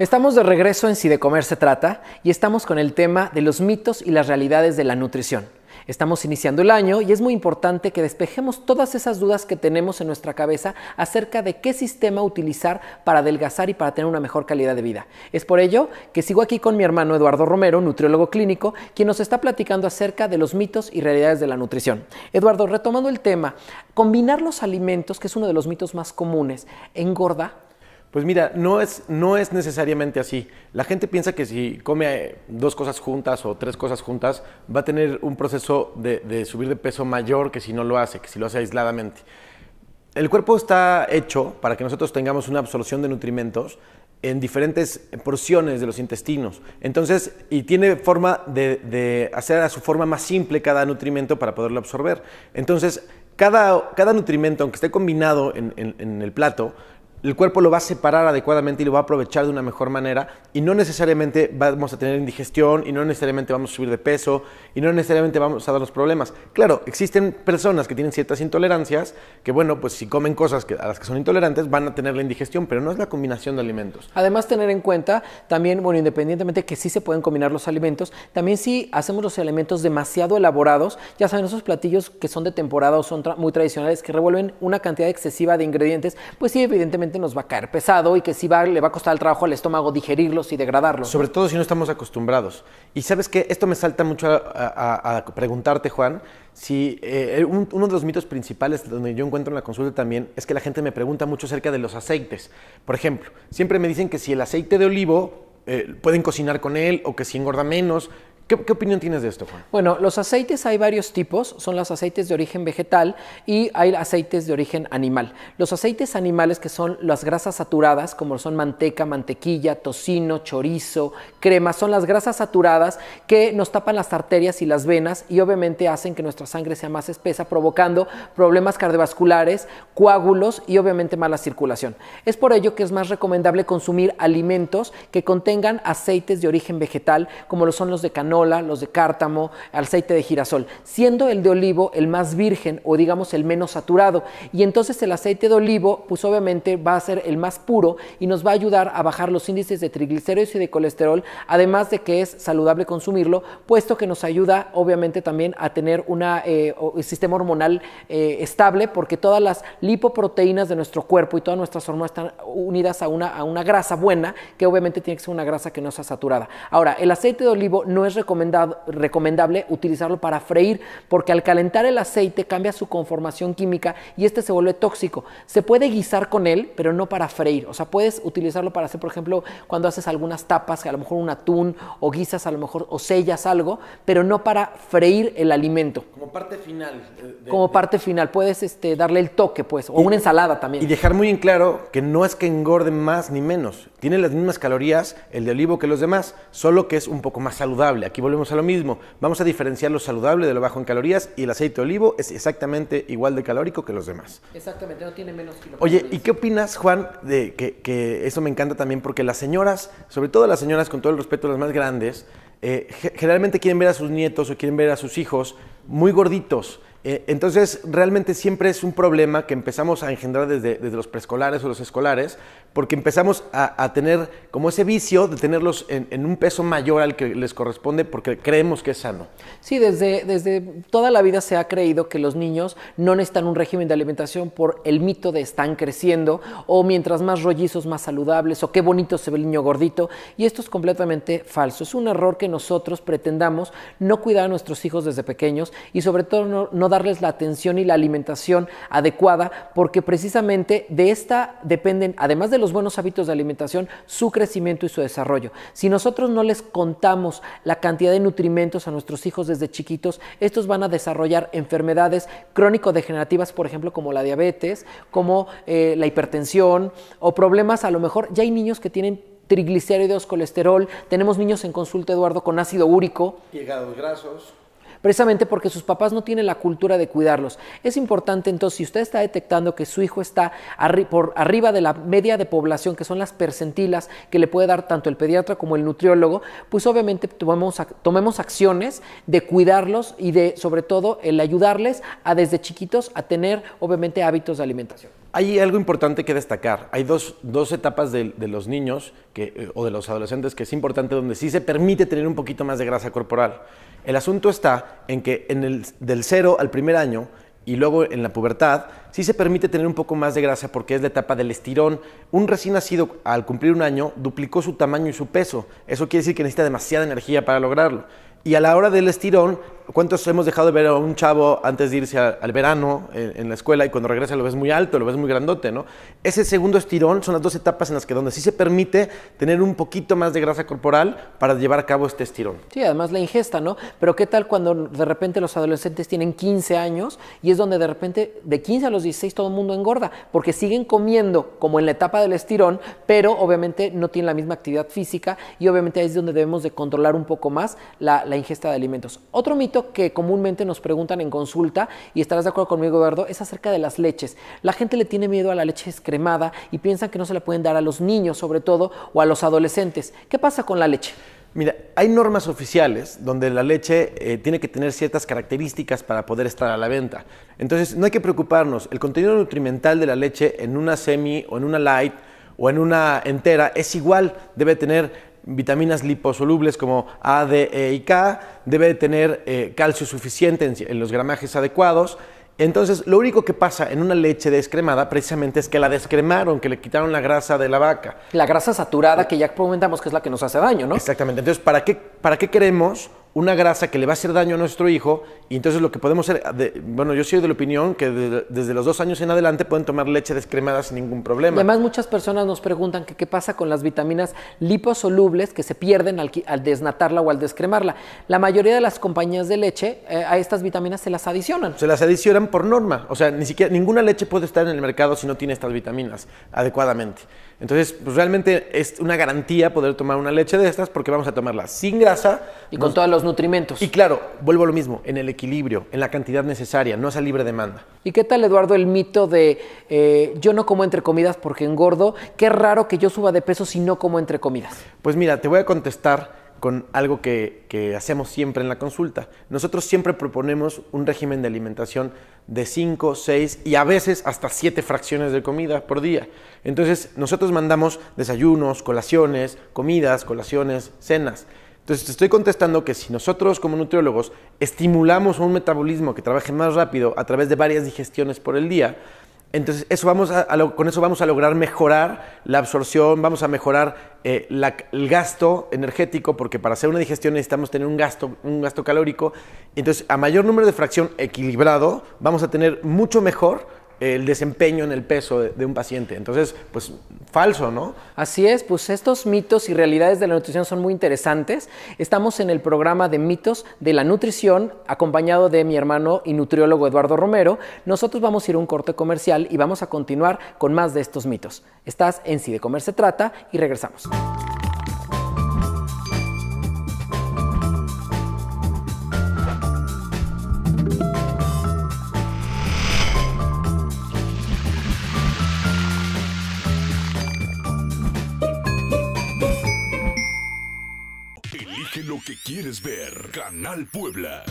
Estamos de regreso en Si de Comer se trata y estamos con el tema de los mitos y las realidades de la nutrición. Estamos iniciando el año y es muy importante que despejemos todas esas dudas que tenemos en nuestra cabeza acerca de qué sistema utilizar para adelgazar y para tener una mejor calidad de vida. Es por ello que sigo aquí con mi hermano Eduardo Romero, nutriólogo clínico, quien nos está platicando acerca de los mitos y realidades de la nutrición. Eduardo, retomando el tema, combinar los alimentos, que es uno de los mitos más comunes, engorda pues mira, no es, no es necesariamente así. La gente piensa que si come eh, dos cosas juntas o tres cosas juntas, va a tener un proceso de, subir de peso mayor que si no lo hace, que si lo hace aisladamente. El cuerpo está hecho para que nosotros tengamos una absorción de nutrimentos en diferentes porciones de los intestinos. Entonces, y tiene forma de, hacer a su forma más simple cada nutrimento para poderlo absorber. Entonces, cada, cada nutrimento, aunque esté combinado en el plato, el cuerpo lo va a separar adecuadamente y lo va a aprovechar de una mejor manera y no necesariamente vamos a tener indigestión y no necesariamente vamos a subir de peso y no necesariamente vamos a dar los problemas. Claro, existen personas que tienen ciertas intolerancias que, bueno, pues si comen cosas que, a las que son intolerantes van a tener la indigestión, pero no es la combinación de alimentos. Además, tener en cuenta también, bueno, independientemente que sí se pueden combinar los alimentos, también si hacemos los alimentos demasiado elaborados, ya saben, esos platillos que son de temporada o son muy tradicionales, que revuelven una cantidad excesiva de ingredientes, pues sí, evidentemente nos va a caer pesado y que si va, le va a costar el trabajo al estómago digerirlos y degradarlos. Sobre todo si no estamos acostumbrados. Y sabes que esto me salta mucho a, preguntarte, Juan, si eh, uno de los mitos principales donde yo encuentro en la consulta también es que la gente me pregunta mucho acerca de los aceites. Por ejemplo, siempre me dicen que si el aceite de olivo eh, pueden cocinar con él o que si engorda menos. ¿Qué, opinión tienes de esto, Juan? Bueno, los aceites hay varios tipos, son los aceites de origen vegetal y hay aceites de origen animal. Los aceites animales que son las grasas saturadas, como son manteca, mantequilla, tocino, chorizo, crema, son las grasas saturadas que nos tapan las arterias y las venas y obviamente hacen que nuestra sangre sea más espesa, provocando problemas cardiovasculares, coágulos y obviamente mala circulación. Es por ello que es más recomendable consumir alimentos que contengan aceites de origen vegetal, como lo son los de canola, los de cártamo, aceite de girasol, siendo el de olivo el más virgen o digamos el menos saturado. Y entonces el aceite de olivo pues obviamente va a ser el más puro y nos va a ayudar a bajar los índices de triglicéridos y de colesterol, además de que es saludable consumirlo, puesto que nos ayuda obviamente también a tener un eh, sistema hormonal eh, estable, porque todas las lipoproteínas de nuestro cuerpo y todas nuestras hormonas están unidas a una, a una grasa buena, que obviamente tiene que ser una grasa que no sea saturada. Ahora, el aceite de olivo no es recomendable recomendable utilizarlo para freír porque al calentar el aceite cambia su conformación química y este se vuelve tóxico. Se puede guisar con él, pero no para freír. O sea, puedes utilizarlo para hacer, por ejemplo, cuando haces algunas tapas, que a lo mejor un atún o guisas a lo mejor o sellas algo, pero no para freír el alimento. Como parte final. Eh, Como parte final. Puedes este, darle el toque, pues, o una ensalada también. Y dejar muy en claro que no es que engorde más ni menos. Tiene las mismas calorías el de olivo que los demás, solo que es un poco más saludable. Aquí volvemos a lo mismo. Vamos a diferenciar lo saludable de lo bajo en calorías y el aceite de olivo es exactamente igual de calórico que los demás. Exactamente, no tiene menos kilocalorías. Oye, ¿y qué opinas, Juan, de que, eso me encanta también? Porque las señoras, sobre todo las señoras, con todo el respeto, las más grandes, eh, generalmente quieren ver a sus nietos o quieren ver a sus hijos muy gorditos. Eh, entonces, realmente siempre es un problema que empezamos a engendrar desde, desde los preescolares o los escolares, porque empezamos a, tener como ese vicio de tenerlos en, un peso mayor al que les corresponde porque creemos que es sano. Sí, desde, desde toda la vida se ha creído que los niños no necesitan un régimen de alimentación por el mito de están creciendo o mientras más rollizos, más saludables o qué bonito se ve el niño gordito. Y esto es completamente falso. Es un error que nosotros pretendamos no cuidar a nuestros hijos desde pequeños y sobre todo no darles la atención y la alimentación adecuada, porque precisamente de esta dependen, además de los buenos hábitos de alimentación, su crecimiento y su desarrollo. Si nosotros no les contamos la cantidad de nutrimentos a nuestros hijos desde chiquitos, estos van a desarrollar enfermedades crónico-degenerativas, por ejemplo, como la diabetes, como eh, la hipertensión o problemas, a lo mejor ya hay niños que tienen triglicéridos, colesterol, tenemos niños en consulta, Eduardo, con ácido úrico. Hígados grasos precisamente porque sus papás no tienen la cultura de cuidarlos. Es importante entonces, si usted está detectando que su hijo está por arriba de la media de población, que son las percentilas que le puede dar tanto el pediatra como el nutriólogo, pues obviamente tomemos, tomemos acciones de cuidarlos y de sobre todo el ayudarles a desde chiquitos a tener obviamente hábitos de alimentación. Hay algo importante que destacar. Hay dos, etapas de, los niños eh, o de los adolescentes que es importante donde sí se permite tener un poquito más de grasa corporal. El asunto está en que en el, del cero al primer año y luego en la pubertad, sí se permite tener un poco más de grasa porque es la etapa del estirón. Un recién nacido al cumplir un año duplicó su tamaño y su peso. Eso quiere decir que necesita demasiada energía para lograrlo. Y a la hora del estirón ¿Cuántos hemos dejado de ver a un chavo antes de irse al verano en, la escuela y cuando regresa lo ves muy alto, lo ves muy grandote, ¿no? Ese segundo estirón son las dos etapas en las que donde sí se permite tener un poquito más de grasa corporal para llevar a cabo este estirón. Sí, además la ingesta, ¿no? Pero ¿qué tal cuando de repente los adolescentes tienen 15 años y es donde de repente de 15 a los 16 todo el mundo engorda porque siguen comiendo como en la etapa del estirón, pero obviamente no tienen la misma actividad física y obviamente ahí es donde debemos de controlar un poco más la ingesta de alimentos. Otro mito que comúnmente nos preguntan en consulta, y estarás de acuerdo conmigo, Eduardo, es acerca de las leches. La gente le tiene miedo a la leche escremada y piensan que no se la pueden dar a los niños, sobre todo, o a los adolescentes. ¿Qué pasa con la leche? Mira, hay normas oficiales donde la leche eh, tiene que tener ciertas características para poder estar a la venta. Entonces, no hay que preocuparnos. El contenido nutrimental de la leche en una semi o en una light o en una entera es igual. Debe tener vitaminas liposolubles como A, D, E y K, debe tener eh, calcio suficiente en, los gramajes adecuados. Entonces, lo único que pasa en una leche descremada precisamente es que la descremaron, que le quitaron la grasa de la vaca. La grasa saturada que ya comentamos que es la que nos hace daño, ¿no? Exactamente. Entonces, ¿para qué, para qué queremos una grasa que le va a hacer daño a nuestro hijo, y entonces lo que podemos hacer, bueno, yo soy de la opinión que desde los dos años en adelante pueden tomar leche descremada sin ningún problema. además muchas personas nos preguntan que qué pasa con las vitaminas liposolubles que se pierden al, al desnatarla o al descremarla. La mayoría de las compañías de leche eh, a estas vitaminas se las adicionan. Se las adicionan por norma, o sea, ni siquiera ninguna leche puede estar en el mercado si no tiene estas vitaminas adecuadamente. Entonces, pues, realmente es una garantía poder tomar una leche de estas porque vamos a tomarla sin grasa. Y con todos los nutrimentos. Y claro, vuelvo a lo mismo, en el equilibrio, en la cantidad necesaria, no esa libre demanda. ¿Y qué tal, Eduardo, el mito de eh, yo no como entre comidas porque engordo? Qué raro que yo suba de peso si no como entre comidas. Pues mira, te voy a contestar con algo que, hacemos siempre en la consulta. Nosotros siempre proponemos un régimen de alimentación de 5, 6 y a veces hasta 7 fracciones de comida por día. Entonces nosotros mandamos desayunos, colaciones, comidas, colaciones, cenas. Entonces te estoy contestando que si nosotros como nutriólogos estimulamos un metabolismo que trabaje más rápido a través de varias digestiones por el día, entonces, eso vamos con eso vamos a lograr mejorar la absorción, vamos a mejorar eh, el gasto energético, porque para hacer una digestión necesitamos tener un gasto, un gasto calórico. Entonces, a mayor número de fracción equilibrado, vamos a tener mucho mejor el desempeño en el peso de, un paciente. Entonces, pues falso, ¿no? Así es, pues estos mitos y realidades de la nutrición son muy interesantes. Estamos en el programa de mitos de la nutrición, acompañado de mi hermano y nutriólogo Eduardo Romero. Nosotros vamos a ir a un corte comercial y vamos a continuar con más de estos mitos. Estás en Si de Comer se trata y regresamos. quieres ver. Canal Puebla.